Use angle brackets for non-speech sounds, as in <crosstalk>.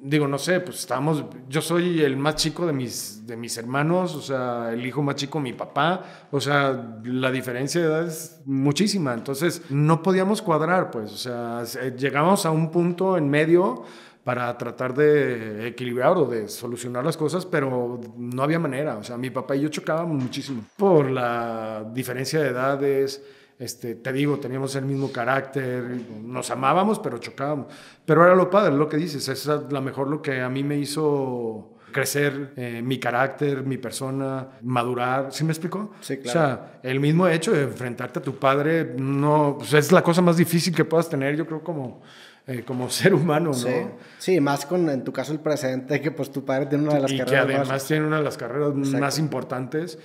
digo, no sé, pues estábamos, yo soy el más chico de mis, de mis hermanos, o sea, el hijo más chico, mi papá, o sea, la diferencia de edad es muchísima, entonces no podíamos cuadrar, pues, o sea, llegamos a un punto en medio para tratar de equilibrar o de solucionar las cosas, pero no había manera, o sea, mi papá y yo chocábamos muchísimo por la diferencia de edades este, te digo, teníamos el mismo carácter, nos amábamos, pero chocábamos. Pero era lo padre, lo que dices, es la lo mejor lo que a mí me hizo crecer eh, mi carácter, mi persona, madurar. ¿Sí me explicó? Sí, claro. O sea, el mismo hecho de enfrentarte a tu padre no, pues, es la cosa más difícil que puedas tener, yo creo, como, eh, como <laughs> ser humano, ¿no? Sí. más con, en tu caso, el presente, que pues tu padre tiene una de las carreras. Y que además tiene una de las carreras más importantes.